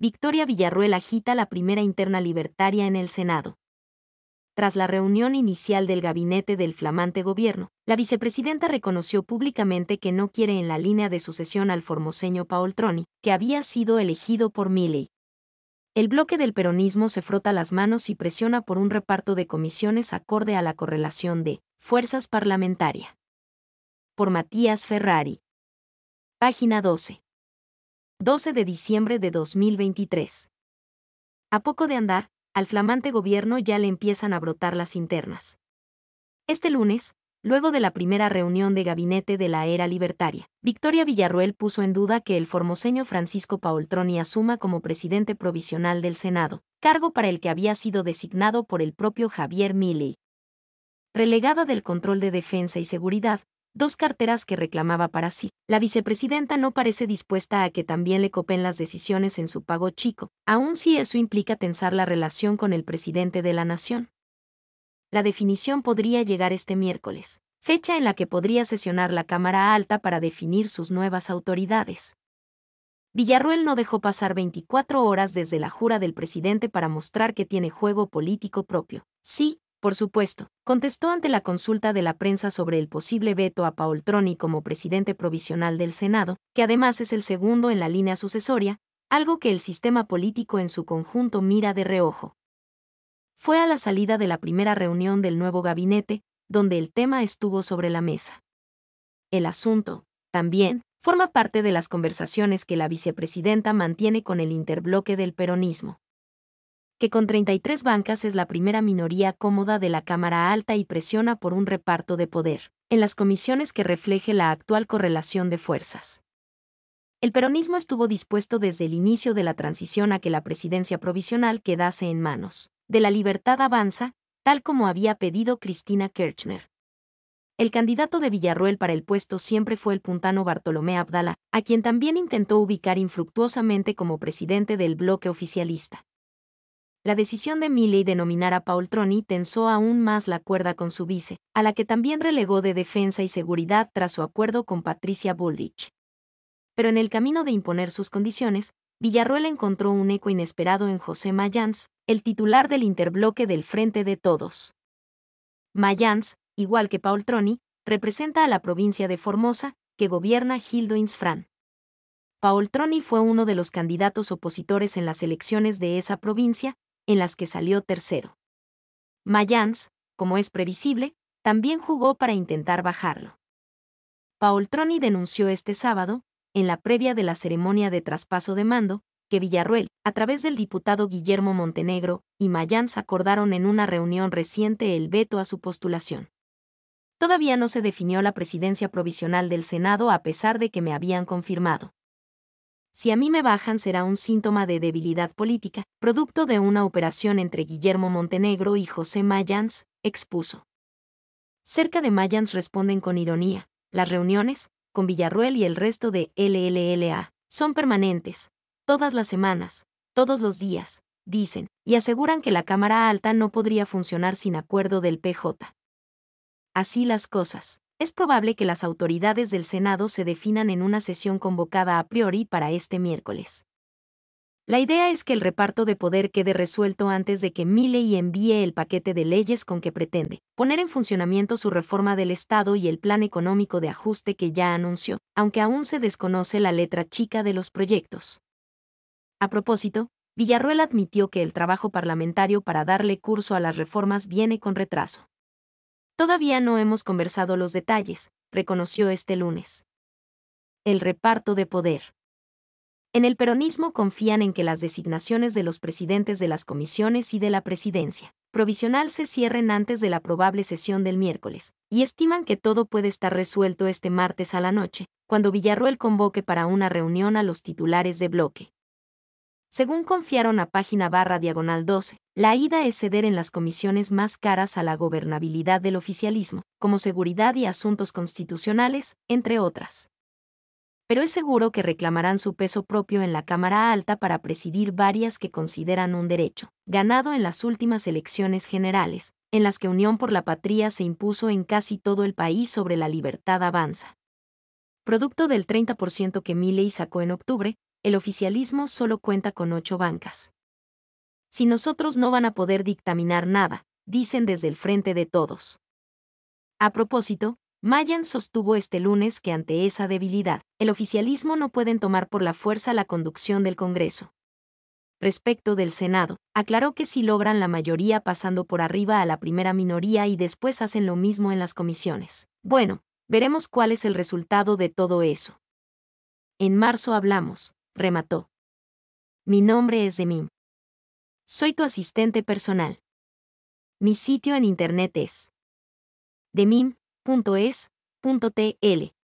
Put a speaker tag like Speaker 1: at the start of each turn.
Speaker 1: Victoria Villarruel agita la primera interna libertaria en el Senado. Tras la reunión inicial del gabinete del flamante gobierno, la vicepresidenta reconoció públicamente que no quiere en la línea de sucesión al formoseño Paul Troni, que había sido elegido por Milley. El bloque del peronismo se frota las manos y presiona por un reparto de comisiones acorde a la correlación de fuerzas parlamentaria. Por Matías Ferrari. Página 12. 12 de diciembre de 2023. A poco de andar, al flamante gobierno ya le empiezan a brotar las internas. Este lunes, luego de la primera reunión de gabinete de la era libertaria, Victoria Villarruel puso en duda que el formoseño Francisco Paoltroni asuma como presidente provisional del Senado, cargo para el que había sido designado por el propio Javier Milley. Relegada del control de defensa y seguridad, dos carteras que reclamaba para sí. La vicepresidenta no parece dispuesta a que también le copen las decisiones en su pago chico, aun si eso implica tensar la relación con el presidente de la nación. La definición podría llegar este miércoles, fecha en la que podría sesionar la Cámara Alta para definir sus nuevas autoridades. Villarruel no dejó pasar 24 horas desde la jura del presidente para mostrar que tiene juego político propio. Sí, por supuesto, contestó ante la consulta de la prensa sobre el posible veto a Paul Troni como presidente provisional del Senado, que además es el segundo en la línea sucesoria, algo que el sistema político en su conjunto mira de reojo. Fue a la salida de la primera reunión del nuevo gabinete, donde el tema estuvo sobre la mesa. El asunto, también, forma parte de las conversaciones que la vicepresidenta mantiene con el interbloque del peronismo que con 33 bancas es la primera minoría cómoda de la Cámara Alta y presiona por un reparto de poder en las comisiones que refleje la actual correlación de fuerzas. El peronismo estuvo dispuesto desde el inicio de la transición a que la presidencia provisional quedase en manos de la libertad avanza, tal como había pedido Cristina Kirchner. El candidato de Villarruel para el puesto siempre fue el puntano Bartolomé Abdala, a quien también intentó ubicar infructuosamente como presidente del bloque oficialista. La decisión de Milley de nominar a Paul Troni tensó aún más la cuerda con su vice, a la que también relegó de defensa y seguridad tras su acuerdo con Patricia Bullrich. Pero en el camino de imponer sus condiciones, Villarruel encontró un eco inesperado en José Mayans, el titular del interbloque del Frente de Todos. Mayans, igual que Paul Troni, representa a la provincia de Formosa, que gobierna Gildo Paul Troni fue uno de los candidatos opositores en las elecciones de esa provincia, en las que salió tercero. Mayans, como es previsible, también jugó para intentar bajarlo. Paoltroni denunció este sábado, en la previa de la ceremonia de traspaso de mando, que Villarruel, a través del diputado Guillermo Montenegro, y Mayans acordaron en una reunión reciente el veto a su postulación. Todavía no se definió la presidencia provisional del Senado a pesar de que me habían confirmado. Si a mí me bajan será un síntoma de debilidad política, producto de una operación entre Guillermo Montenegro y José Mayans, expuso. Cerca de Mayans responden con ironía, las reuniones, con Villarruel y el resto de LLLA, son permanentes, todas las semanas, todos los días, dicen, y aseguran que la Cámara Alta no podría funcionar sin acuerdo del PJ. Así las cosas es probable que las autoridades del Senado se definan en una sesión convocada a priori para este miércoles. La idea es que el reparto de poder quede resuelto antes de que Miley envíe el paquete de leyes con que pretende poner en funcionamiento su reforma del Estado y el plan económico de ajuste que ya anunció, aunque aún se desconoce la letra chica de los proyectos. A propósito, Villarruel admitió que el trabajo parlamentario para darle curso a las reformas viene con retraso. Todavía no hemos conversado los detalles, reconoció este lunes. El reparto de poder. En el peronismo confían en que las designaciones de los presidentes de las comisiones y de la presidencia provisional se cierren antes de la probable sesión del miércoles, y estiman que todo puede estar resuelto este martes a la noche, cuando Villarruel convoque para una reunión a los titulares de bloque. Según confiaron a página barra diagonal 12, la ida es ceder en las comisiones más caras a la gobernabilidad del oficialismo, como seguridad y asuntos constitucionales, entre otras. Pero es seguro que reclamarán su peso propio en la Cámara Alta para presidir varias que consideran un derecho, ganado en las últimas elecciones generales, en las que Unión por la Patria se impuso en casi todo el país sobre la libertad avanza. Producto del 30% que Milley sacó en octubre, el oficialismo solo cuenta con ocho bancas. Si nosotros no van a poder dictaminar nada, dicen desde el frente de todos. A propósito, Mayan sostuvo este lunes que ante esa debilidad, el oficialismo no pueden tomar por la fuerza la conducción del Congreso. Respecto del Senado, aclaró que si logran la mayoría pasando por arriba a la primera minoría y después hacen lo mismo en las comisiones. Bueno, veremos cuál es el resultado de todo eso. En marzo hablamos, remató. Mi nombre es Demim. Soy tu asistente personal. Mi sitio en internet es demim.es.tl.